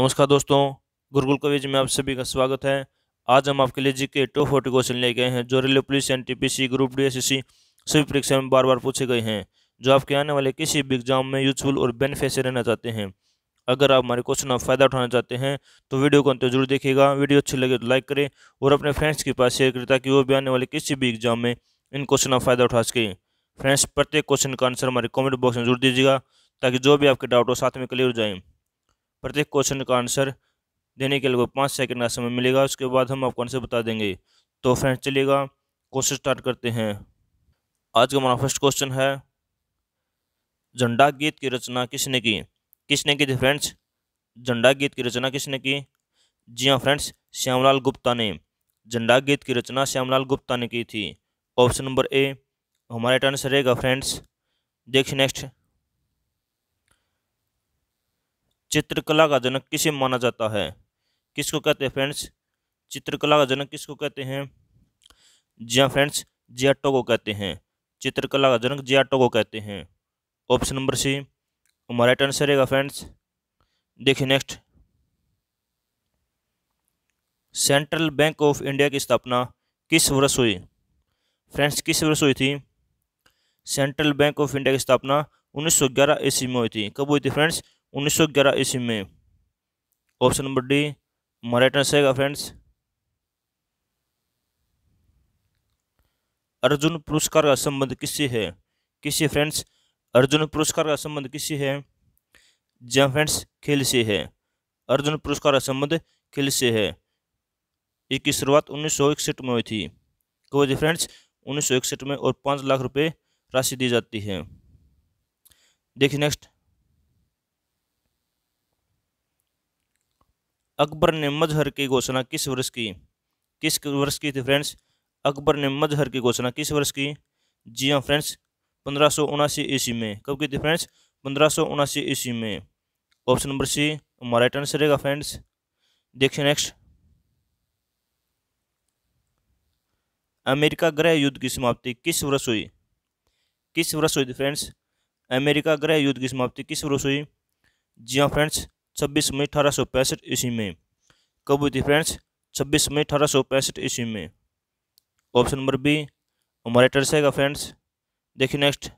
नमस्कार दोस्तों गुरुकुल कॉलेज में आप सभी का स्वागत है आज हम आपके लिए जी के टॉप फोर्टी क्वेश्चन ले गए हैं जो railway police and group D एस सभी परीक्षा में बार बार पूछे गए हैं जो आपके आने वाले किसी भी एग्जाम में यूजफुल और बेनिफिट से रहना चाहते हैं अगर आप हमारे क्वेश्चन का फ़ायदा उठाना चाहते हैं तो वीडियो को अंत जरूर देखिएगा वीडियो अच्छी लगे तो लाइक करें और अपने फ्रेंड्स के पास शेयर करें ताकि वो भी आने वाले किसी भी एग्जाम में इन क्वेश्चन का फ़ायदा उठा सकें फ्रेंड्स प्रत्येक क्वेश्चन का आंसर हमारे कॉमेंट बॉक्स में जरूर दीजिएगा ताकि जो भी आपके डाउट हो साथ में क्लियर हो जाएँ प्रत्येक क्वेश्चन का आंसर देने के लिए पाँच सेकंड का समय मिलेगा उसके बाद हम आपको आंसर बता देंगे तो फ्रेंड्स चलिएगा क्वेश्चन स्टार्ट करते हैं आज का हमारा फर्स्ट क्वेश्चन है झंडा गीत की रचना किसने की किसने की थी फ्रेंड्स झंडा गीत की रचना किसने की जी हाँ फ्रेंड्स श्यामलाल गुप्ता ने झंडा गीत की रचना श्यामलाल गुप्ता ने की थी ऑप्शन नंबर ए हमारा आंसर रहेगा फ्रेंड्स देखिए नेक्स्ट चित्रकला का जनक किसे माना जाता है किसको कहते हैं फ्रेंड्स चित्रकला का जनक किसको कहते हैं जी हाँ फ्रेंड्स जियाटो को कहते हैं चित्रकला का जनक जियाटो को कहते हैं ऑप्शन नंबर सी हमारा राइट आंसर रहेगा फ्रेंड्स देखिए next Central Bank of India की स्थापना किस वर्ष हुई फ्रेंड्स किस वर्ष हुई थी सेंट्रल बैंक ऑफ इंडिया की स्थापना 1911 ईस्वी में हुई थी कब हुई थी फ्रेंड्स उन्नीस सौ ग्यारह ईस्वी में option number D Maratha answer friends Arjuna पुरस्कार का संबंध किससे है किससे फ्रेंड्स अर्जुन पुरस्कार का संबंध किससे है जी फ्रेंड्स खेल से है अर्जुन पुरस्कार का संबंध खेल से है इसकी शुरुआत उन्नीस में हुई थी कहो जी फ्रेंड्स उन्नीस में और पाँच लाख रुपए राशि दी जाती है देखिए नेक्स्ट अकबर ने मजहर की घोषणा किस वर्ष की किस वर्ष की थी फ्रेंड्स अकबर ने मजहर की घोषणा किस वर्ष की जी हाँ फ्रेंड्स पंद्रह सौ उनासी ईस्वी में कब की थी फ्रेंड्स पंद्रह सौ उनासी ईस्वी में ऑप्शन नंबर सी हमारा राइट आंसर रहेगा फ्रेंड्स देखिए नेक्स्ट अमेरिका गृह युद्ध की समाप्ति किस वर्ष हुई किस वर्ष हुई थी फ्रेंड्स अमेरिका गृह युद्ध की समाप्ति किस वर्ष हुई जी हाँ फ्रेंड्स छब्बीस मई अठारह सौ पैंसठ ईस्वी में कब हुई थी फ्रेंड्स छब्बीस मई अठारह सौ पैंसठ ईस्वी में ऑप्शन नंबर बी हमारे टर्स आएगा फ्रेंड्स देखिए नेक्स्ट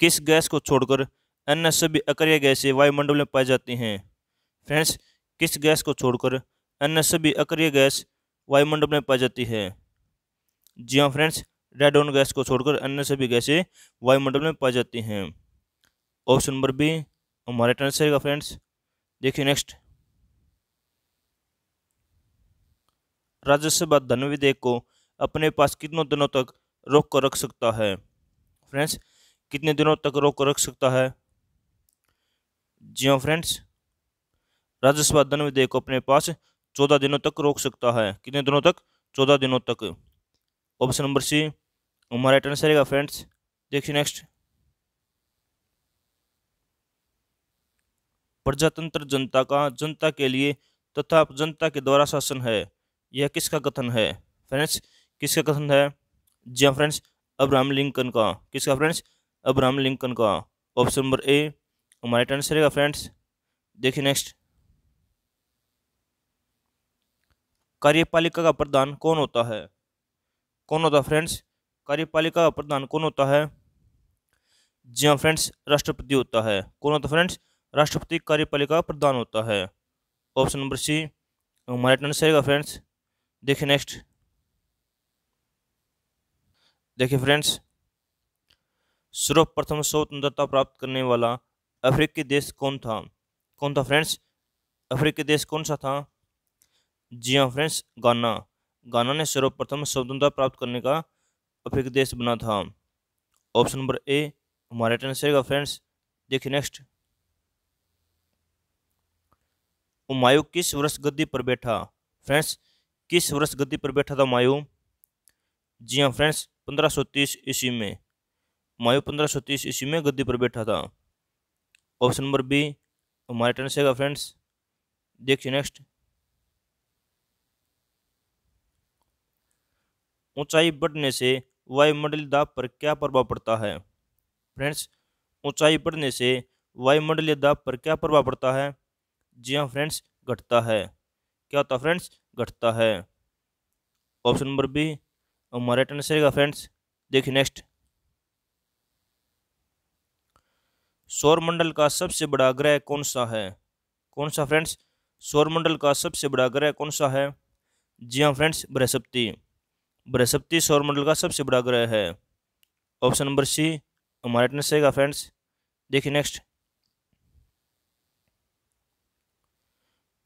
किस गैस को छोड़कर अन्य सभी अक्रिय गैसें वायुमंडल में पाई जाती हैं फ्रेंड्स किस गैस को छोड़कर अन्य सभी अक्रिय गैस वायुमंडल में पाई जाती है जी हाँ फ्रेंड्स रेडोन गैस को छोड़कर अन्य सभी गैसें वायुमंडल में पाई जाती हैं ऑप्शन नंबर बी हमारा राइट आंसर है फ्रेंड्स देखिए नेक्स्ट राज्यसभा धन विधेयक को अपने पास कितनों दिनों तक रोक कर रख सकता है फ्रेंड्स कितने दिनों तक रोक कर रख सकता है जी हाँ फ्रेंड्स राज्यसभा धन विधेयक को अपने पास चौदह दिनों तक रोक सकता है कितने दिनों तक चौदह दिनों तक ऑप्शन नंबर सी हमारा राइट आंसर है फ्रेंड्स देखिए नेक्स्ट प्रजातंत्र जनता का जनता के लिए तथा जनता के द्वारा शासन है यह किसका कथन है फ्रेंड्स किसका कथन है जी हाँ फ्रेंड्स अब्राहम लिंकन का किसका फ्रेंड्स अब्राहम लिंकन का ऑप्शन नंबर ए हमारे टेंस रहेगा फ्रेंड्स देखिए नेक्स्ट कार्यपालिका का प्रधान कौन होता है कौन होता है फ्रेंड्स कार्यपालिका का प्रधान कौन होता है जी हाँ फ्रेंड्स राष्ट्रपति होता है कौन होता है फ्रेंड्स राष्ट्रपति कार्यपालिका प्रधान होता है ऑप्शन नंबर सी हमारा आंसर रहेगा फ्रेंड्स देखिए नेक्स्ट देखिए फ्रेंड्स सर्वप्रथम स्वतंत्रता प्राप्त करने वाला अफ्रीकी देश कौन था कौन था फ्रेंड्स अफ्रीकी देश कौन सा था जी हाँ फ्रेंड्स गाना गाना ने सर्वप्रथम स्वतंत्रता प्राप्त करने का अफ्रीकी देश बना था ऑप्शन नंबर ए हमारे आंसर रहेगा फ्रेंड्स देखिए नेक्स्ट हुमायूं किस वर्ष गद्दी पर बैठा फ्रेंड्स किस वर्ष गद्दी पर बैठा था हुमायूं जी हाँ फ्रेंड्स 1530 ईस्वी में हुमायूं 1530 ईस्वी में गद्दी पर बैठा था ऑप्शन नंबर बी हमारे टर्न से फ्रेंड्स देखिए नेक्स्ट ऊंचाई बढ़ने से वायुमंडल दाब पर क्या प्रभाव पड़ता है फ्रेंड्स ऊंचाई बढ़ने से वायुमंडलीय दाब पर क्या प्रभाव पड़ता है जी हाँ फ्रेंड्स घटता है क्या होता है फ्रेंड्स घटता है ऑप्शन नंबर बी हमारा राइट आंसर है फ्रेंड्स देखिए नेक्स्ट सौरमंडल का सबसे बड़ा ग्रह कौन सा है कौन सा फ्रेंड्स सौरमंडल का सबसे बड़ा ग्रह कौन सा है जी हाँ फ्रेंड्स बृहस्पति बृहस्पति सौरमंडल का सबसे बड़ा ग्रह है ऑप्शन नंबर सी हमारा आंसर है फ्रेंड्स देखिए नेक्स्ट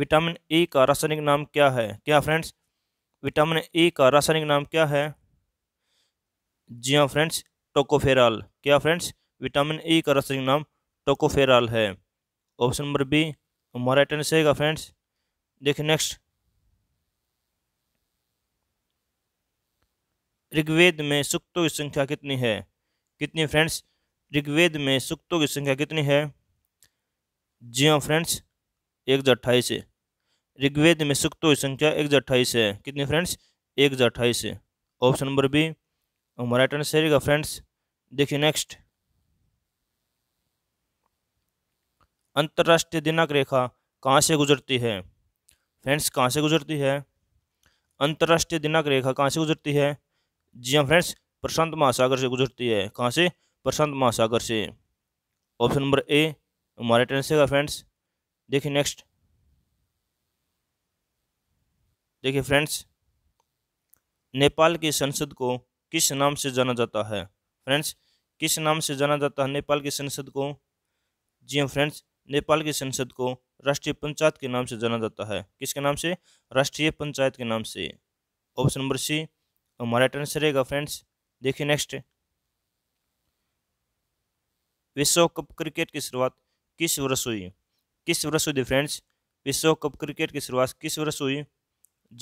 विटामिन ई का रासायनिक नाम क्या है क्या फ्रेंड्स विटामिन ई का रासायनिक नाम क्या है जी हाँ फ्रेंड्स टोकोफेराल क्या फ्रेंड्स विटामिन ई का रासायनिक नाम टोकोफेराल है ऑप्शन नंबर बी हमारा अटेंडेंस रहेगा फ्रेंड्स देखिए नेक्स्ट ऋग्वेद में सुक्तों की संख्या कितनी है कितनी फ्रेंड्स ऋग्वेद में सुक्तों की संख्या कितनी है जी हाँ फ्रेंड्स एक हज़ार अट्ठाईस है ऋग्वेद में सुक्तों की संख्या एक हज़ार अट्ठाईस है कितनी फ्रेंड्स एक हज़ार अट्ठाईस है ऑप्शन नंबर बी हमारा राइट आंसर रहेगा फ्रेंड्स देखिए नेक्स्ट अंतर्राष्ट्रीय दिनांक रेखा कहाँ से गुजरती है फ्रेंड्स कहाँ से गुजरती है अंतर्राष्ट्रीय दिनांक रेखा कहाँ से गुजरती है जी हाँ फ्रेंड्स प्रशांत महासागर से गुजरती है कहाँ से प्रशांत महासागर से ऑप्शन नंबर ए हमारे आंसर का फ्रेंड्स देखिए नेक्स्ट देखिए फ्रेंड्स नेपाल की संसद को किस नाम से जाना जाता है फ्रेंड्स किस नाम से जाना जाता है नेपाल की संसद को जी हाँ फ्रेंड्स नेपाल की संसद को राष्ट्रीय पंचायत के नाम से जाना जाता है किसके नाम से राष्ट्रीय पंचायत के नाम से ऑप्शन नंबर सी हमारा आंसर रहेगा फ्रेंड्स देखिए नेक्स्ट विश्व कप क्रिकेट की शुरुआत किस वर्ष हुई किस वर्ष हुई फ्रेंड्स विश्व कप क्रिकेट की शुरुआत किस वर्ष हुई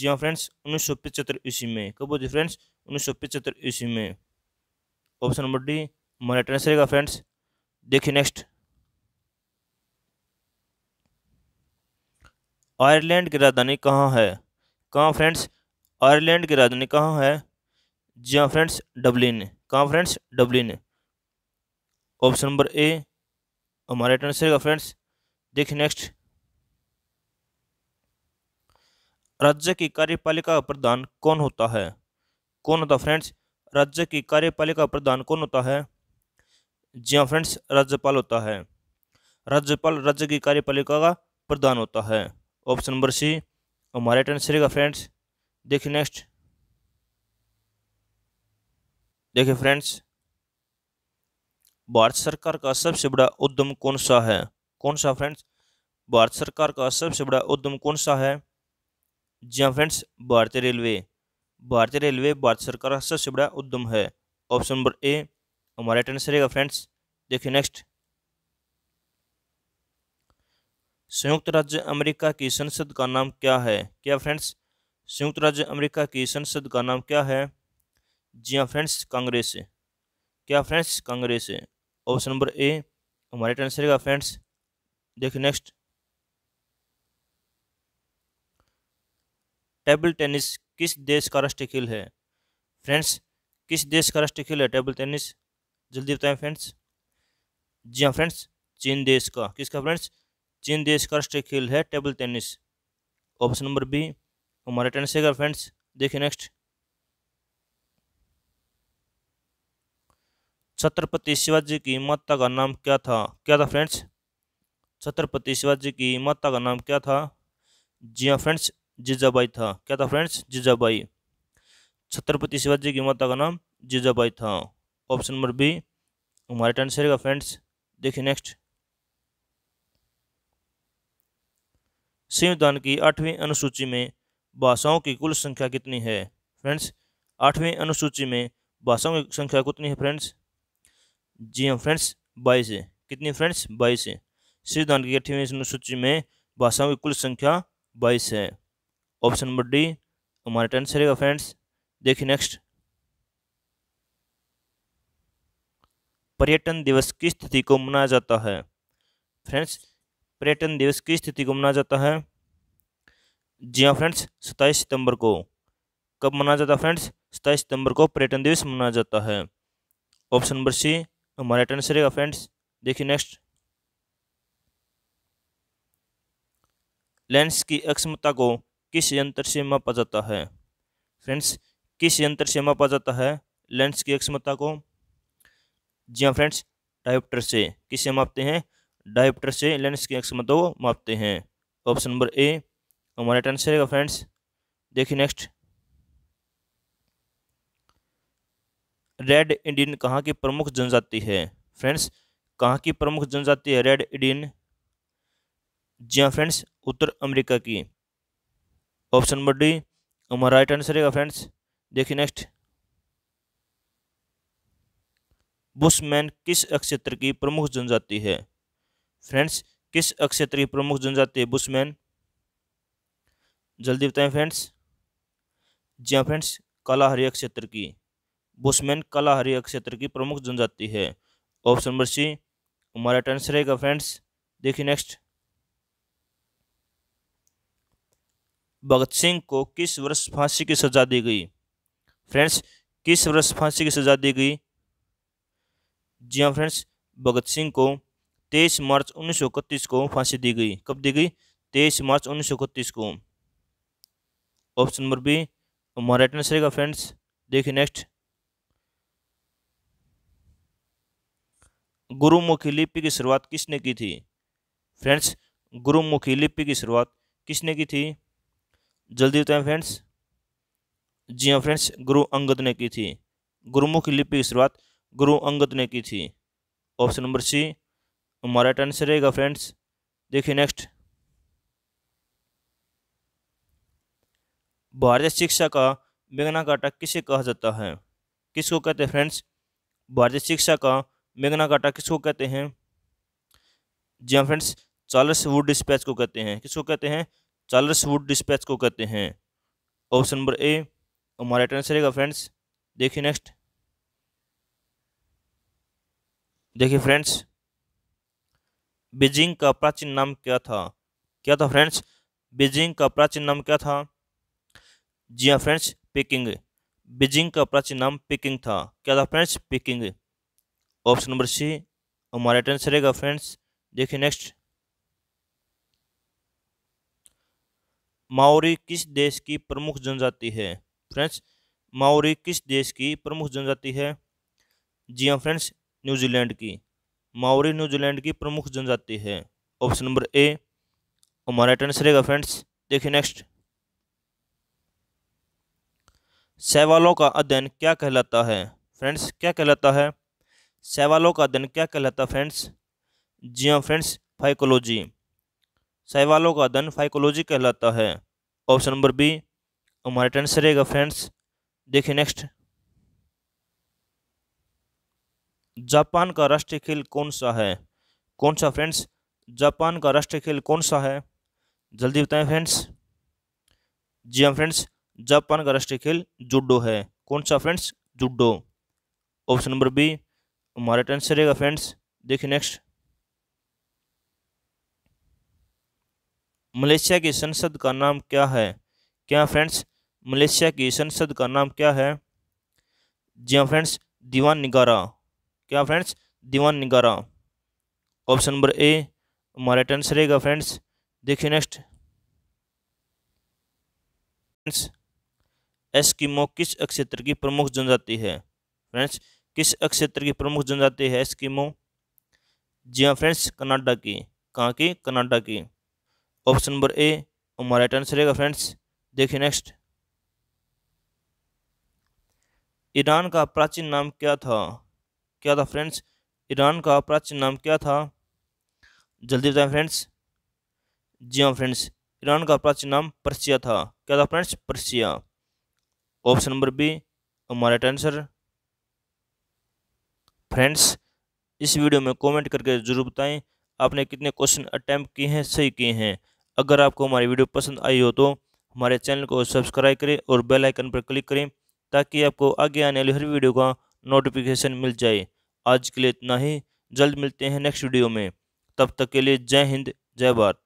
जी हाँ फ्रेंड्स उन्नीस सौ पचहत्तर ईस्वी में कब होती फ्रेंड्स उन्नीस सौ पिचहत्तर ईस्वी में ऑप्शन नंबर डी हमारा ट्रांसर का फ्रेंड्स देखिए नेक्स्ट आयरलैंड की राजधानी कहाँ है कहाँ फ्रेंड्स आयरलैंड की राजधानी कहाँ है जी हाँ फ्रेंड्स डबलिन कहाँ friends Dublin option number A हमारा आंसर का फ्रेंड्स देखिए नेक्स्ट राज्य की कार्यपालिका प्रधान कौन होता है कौन होता फ्रेंड्स राज्य की कार्यपालिका प्रधान कौन होता है जी हाँ फ्रेंड्स राज्यपाल होता है राज्यपाल राज्य की कार्यपालिका का प्रधान होता है ऑप्शन नंबर सी हमारे राइट आंसर फ्रेंड्स देखिए नेक्स्ट देखिए फ्रेंड्स भारत सरकार का सबसे बड़ा उद्यम कौन सा है कौन सा फ्रेंड्स भारत सरकार का सबसे बड़ा उद्यम कौन सा है जी हाँ फ्रेंड्स भारतीय रेलवे भारतीय रेलवे भारत सरकार का सबसे बड़ा उद्यम है ऑप्शन नंबर ए हमारा राइट आंसर रहेगा फ्रेंड्स देखिए नेक्स्ट संयुक्त राज्य अमेरिका की संसद का नाम क्या है क्या फ्रेंड्स संयुक्त राज्य अमेरिका की संसद का नाम क्या है जी हाँ फ्रेंड्स कांग्रेस क्या friends Congress option number A हमारा राइट आंसर फ्रेंड्स देखिए नेक्स्ट टेबल टेनिस किस देश का राष्ट्रीय खेल है फ्रेंड्स किस देश का राष्ट्रीय खेल है टेबल टेनिस जल्दी बताएं फ्रेंड्स जी हाँ फ्रेंड्स चीन देश का किसका फ्रेंड्स चीन देश का राष्ट्रीय खेल है table tennis option number B हमारे टेनिस है फ्रेंड्स देखिए नेक्स्ट छत्रपति शिवाजी की माता का नाम क्या था क्या था फ्रेंड्स छत्रपति शिवाजी की माता का नाम क्या था जी हाँ फ्रेंड्स जीजाबाई था क्या था फ्रेंड्स जीजाबाई छत्रपति शिवाजी की माता का नाम जीजाबाई था ऑप्शन नंबर बी हमारे आंसर का फ्रेंड्स देखिए नेक्स्ट संविधान की आठवीं अनुसूची में भाषाओं की कुल संख्या कितनी है फ्रेंड्स आठवीं अनुसूची में भाषाओं की संख्या कितनी है फ्रेंड्स जी हाँ फ्रेंड्स बाईस है कितनी फ्रेंड्स बाईस है धान की अठवीं अनुसूची में भाषाओं की कुल संख्या बाईस है ऑप्शन नंबर डी हमारा टेंस रहेगा फ्रेंड्स देखिए नेक्स्ट पर्यटन दिवस की स्थिति को मनाया जाता है फ्रेंड्स पर्यटन दिवस की स्थिति को मनाया जाता है जी हाँ फ्रेंड्स सताईस सितंबर को कब मनाया जाता है फ्रेंड्स सताईस सितंबर को पर्यटन दिवस मनाया जाता है ऑप्शन नंबर सी हमारा टेंस रहेगा फ्रेंड्स देखिए नेक्स्ट लेंस की अक्षमता को किस यंत्र से मापा जाता है फ्रेंड्स किस यंत्र से मापा जाता है लेंस की अक्षमता को जी हाँ फ्रेंड्स डायोप्टर से किसे मापते हैं डायोप्टर से लेंस की अक्षमता को मापते हैं ऑप्शन नंबर ए हमारा राइट आंसर फ्रेंड्स देखिए नेक्स्ट रेड इंडियन कहाँ की प्रमुख जनजाति है फ्रेंड्स कहाँ की प्रमुख जनजाति है रेड इंडियन जी हाँ फ्रेंड्स उत्तर अमेरिका की ऑप्शन नंबर डी हमारा राइट आंसर है फ्रेंड्स देखिए नेक्स्ट बुशमैन किस अक्षेत्र की प्रमुख जनजाति है फ्रेंड्स किस क्षेत्र की प्रमुख जनजाति है बुशमैन जल्दी बताएं फ्रेंड्स जी हाँ फ्रेंड्स कालाहरी क्षेत्र की बुशमैन कालाहरी क्षेत्र की प्रमुख जनजाति है ऑप्शन नंबर सी हमारा आंसर है फ्रेंड्स देखिए नेक्स्ट भगत सिंह को किस वर्ष फांसी की सज़ा दी गई फ्रेंड्स किस वर्ष फांसी की सज़ा दी गई जी हाँ फ्रेंड्स भगत सिंह को तेईस मार्च उन्नीस को फांसी दी गई कब दी गई तेईस मार्च उन्नीस को ऑप्शन नंबर बी हमारा अटेंडेंस रहेगा फ्रेंड्स देखिए नेक्स्ट गुरुमुखी लिपि की शुरुआत किसने की थी फ्रेंड्स गुरुमुखी लिपि की शुरुआत किसने की थी जल्दी बताएं फ्रेंड्स जी हाँ फ्रेंड्स गुरु अंगद ने की थी गुरुमुख लिपि की शुरुआत गुरु अंगद ने की थी ऑप्शन नंबर सी हमारा राइट आंसर रहेगा फ्रेंड्स देखिए नेक्स्ट भारतीय शिक्षा का मेघना काटा किसे कहा जाता है किसको कहते हैं फ्रेंड्स भारतीय शिक्षा का मेघना काटा किसको कहते हैं जी हाँ फ्रेंड्स चार्ल्स वुड डिस्पैच को कहते हैं किसको कहते हैं चार्ल्स वुड डिस्पैच को कहते हैं ऑप्शन नंबर ए हमारा आंसर रहेगा फ्रेंड्स देखिए नेक्स्ट देखिए फ्रेंड्स बीजिंग का प्राचीन नाम क्या था क्या था फ्रेंड्स बीजिंग का प्राचीन नाम क्या था जी हाँ फ्रेंड्स पिकिंग बीजिंग का प्राचीन नाम पिकिंग था क्या था friends Peking option number C हमारा आंसर रहेगा फ्रेंड्स देखिए नेक्स्ट माओरी किस देश की प्रमुख जनजाति है फ्रेंड्स माओरी किस देश की प्रमुख जनजाति है जी हाँ फ्रेंड्स न्यूजीलैंड की माओरी न्यूजीलैंड की प्रमुख जनजाति है ऑप्शन नंबर ए हमारा आंसर रहेगा फ्रेंड्स देखिए नेक्स्ट सैवालों का अध्ययन क्या कहलाता है फ्रेंड्स क्या कहलाता है सैवालों का अध्ययन क्या कहलाता है फ्रेंड्स जी हाँ फ्रेंड्स फाइकोलॉजी शैवालों का धन फाइकोलॉजी कहलाता है ऑप्शन नंबर बी हमारा आंसर रहेगा फ्रेंड्स देखिए नेक्स्ट जापान का राष्ट्रीय खेल कौन सा है कौन सा फ्रेंड्स जापान का राष्ट्रीय खेल कौन सा है जल्दी बताएं फ्रेंड्स जी हाँ फ्रेंड्स जापान का राष्ट्रीय खेल जुडो है कौन सा friends judo option number B हमारा आंसर रहेगा फ्रेंड्स देखिए नेक्स्ट मलेशिया की संसद का नाम क्या है क्या फ्रेंड्स मलेशिया की संसद का नाम क्या है जी हाँ फ्रेंड्स दीवान निगारा क्या friends Dewan Negara option number A हमारा आंसर रहेगा फ्रेंड्स देखिए नेक्स्ट फ्रेंड्स एस्किमो किस क्षेत्र की प्रमुख जनजाति है फ्रेंड्स किस क्षेत्र की प्रमुख जनजाति है एस्किमो जी हाँ फ्रेंड्स कनाडा की कहाँ की कनाडा की ऑप्शन नंबर ए हमारा राइट आंसर रहेगा फ्रेंड्स देखिए नेक्स्ट ईरान का प्राचीन नाम क्या था क्या था फ्रेंड्स ईरान का प्राचीन नाम क्या था जल्दी बताएं फ्रेंड्स जी हाँ फ्रेंड्स ईरान का प्राचीन नाम पर्सिया था क्या था friends Persia option number B हमारा राइट आंसर फ्रेंड्स इस वीडियो में कमेंट करके ज़रूर बताएं आपने कितने क्वेश्चन अटैम्प्ट किए हैं सही किए हैं अगर आपको हमारी वीडियो पसंद आई हो तो हमारे चैनल को सब्सक्राइब करें और बेल आइकन पर क्लिक करें ताकि आपको आगे आने वाली हर वीडियो का नोटिफिकेशन मिल जाए आज के लिए इतना ही जल्द मिलते हैं नेक्स्ट वीडियो में तब तक के लिए जय हिंद जय भारत